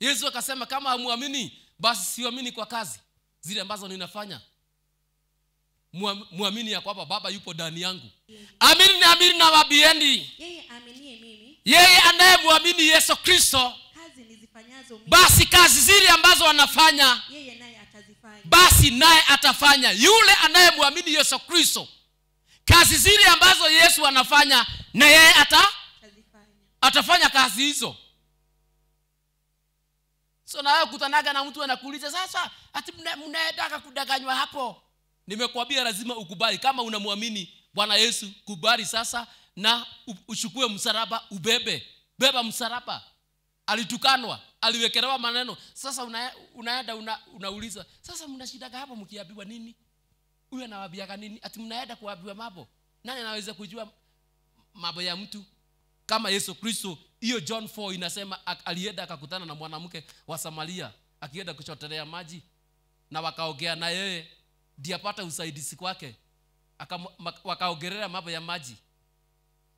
yesu akasema kama hamwamini basi siamini kwa kazi zile ambazo ninafanya mwamini ya kwamba baba yupo ndani yangu amini na amini na wabieni yeye anayemwamini yesu kristo basi kazi zile ambazo anafanya basi naye atafanya yule anayemwamini yesu kristo kazi zile ambazo yesu anafanya na yeye ata atafanya kazi hizo so nawe kutanaga na mtu anakuuliza sasa ati mnayetaka kudanganywa hapo nimekwambia lazima ukubali kama unamwamini bwana yesu kubali sasa na uchukue msaraba ubebe beba msaraba alitukanwa aliwekelewa maneno sasa unaenda una, unauliza sasa mnashidaga hapo mkiambiwa nini huyu anawabiaga nini ati mnaenda kuambiwa mambo nani anaweza kujua mambo ya mtu kama yesu kristo hiyo john 4 inasema alienda akakutana na mwanamke wa samaria akienda kuchotelea maji na wakaogea na yeye ndiapata usaidizi kwake wakaogerea mambo ya maji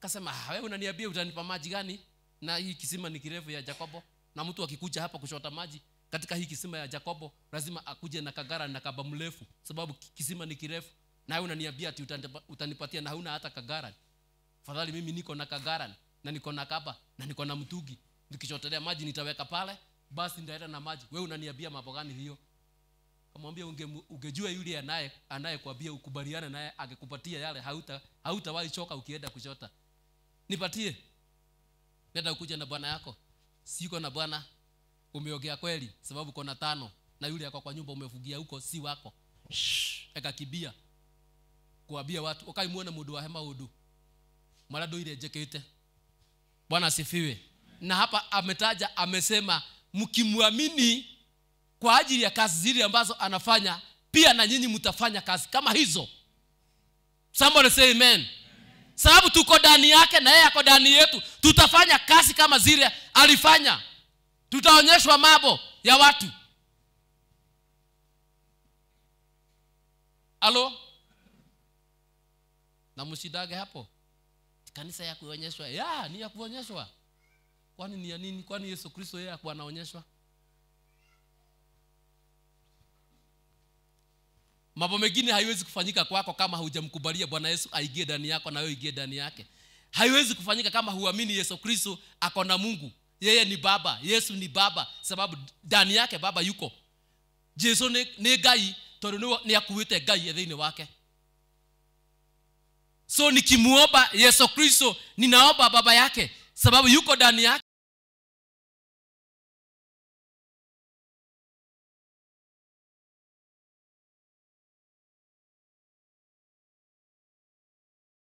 kasema ah, wewe unaniambia utanipa maji gani na hii kisima ni kirefu ya jakobo na mtu akikuja hapa kuchota maji katika hii kisima ya jakobo lazima akuje na kagara na kaba mrefu sababu kisima ni kirefu nawe unaniambia ati utanipatia na huna hata kagaran fadhali mimi niko na kagaran na niko na kapa na niko na mtugi nikichotelea maji nitaweka pale basi ndaenda na maji we unaniambia mambo gani hiyo kamwambia ungejua yule anaye anaye kuambia ukubaliane naye akikupatia yale hauta hautawahi choka ukienda kuchota nipatie nenda ukuja na bwana yako siko na bwana umeogea kweli sababu kona tano na yule yako kwa nyumba umefugia huko si wako eka kibia kuambia watu ukaimuona mudu wa hema undu marandå irenjä kä bwana asifiwe na hapa ametaja amesema mkimwamini kwa ajili ya kazi zile ambazo anafanya pia na nyinyi mtafanya kazi kama hizo somebody say amen, sababu tuko ndani yake na yeye ako ndani yetu tutafanya kazi kama zile alifanya tutaonyeshwa mambo ya watu alo na msidage hapo kanisa ya kuonyeshwa ya ni ya kuonyeshwa kwani ni ya nini kwani yesu kristo yeye akuwa anaonyeshwa mambo mengine haiwezi kufanyika kwako kama hujamkubalia bwana yesu aingie ndani yako na wewe ingie ndani yake haiwezi kufanyika kama huamini yesu kristo ako na mungu yeye ni baba yesu ni baba sababu ndani yake baba yuko jesu ni, ni gai tondu ni akuite ngai thĩinĩ wake so nikimuomba yesu kristo ninaomba baba yake sababu yuko ndani yake